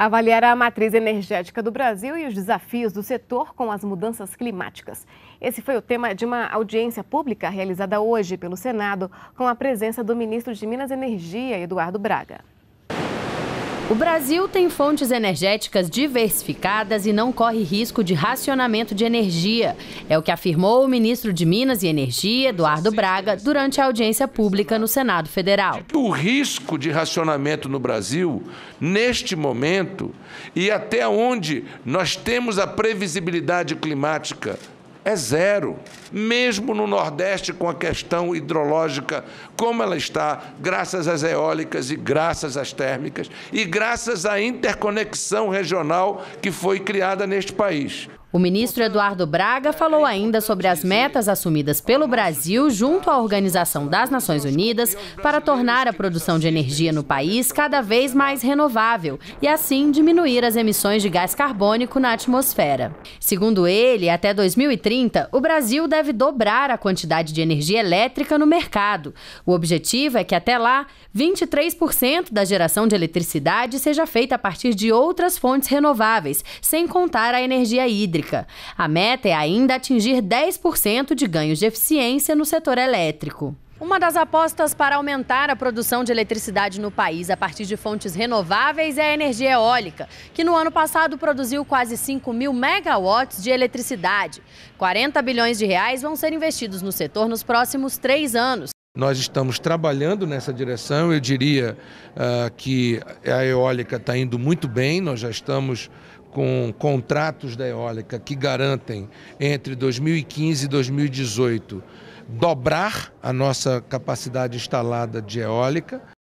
avaliar a matriz energética do Brasil e os desafios do setor com as mudanças climáticas. Esse foi o tema de uma audiência pública realizada hoje pelo Senado, com a presença do ministro de Minas e Energia, Eduardo Braga. O Brasil tem fontes energéticas diversificadas e não corre risco de racionamento de energia. É o que afirmou o ministro de Minas e Energia, Eduardo Braga, durante a audiência pública no Senado Federal. O risco de racionamento no Brasil, neste momento, e até onde nós temos a previsibilidade climática é zero. Mesmo no Nordeste, com a questão hidrológica como ela está, graças às eólicas e graças às térmicas, e graças à interconexão regional que foi criada neste país. O ministro Eduardo Braga falou ainda sobre as metas assumidas pelo Brasil junto à Organização das Nações Unidas para tornar a produção de energia no país cada vez mais renovável e, assim, diminuir as emissões de gás carbônico na atmosfera. Segundo ele, até 2030, o Brasil deve dobrar a quantidade de energia elétrica no mercado. O objetivo é que, até lá, 23% da geração de eletricidade seja feita a partir de outras fontes renováveis, sem contar a energia hídrica. A meta é ainda atingir 10% de ganhos de eficiência no setor elétrico. Uma das apostas para aumentar a produção de eletricidade no país a partir de fontes renováveis é a energia eólica, que no ano passado produziu quase 5 mil megawatts de eletricidade. 40 bilhões de reais vão ser investidos no setor nos próximos três anos. Nós estamos trabalhando nessa direção. Eu diria uh, que a eólica está indo muito bem, nós já estamos com contratos da eólica que garantem entre 2015 e 2018 dobrar a nossa capacidade instalada de eólica.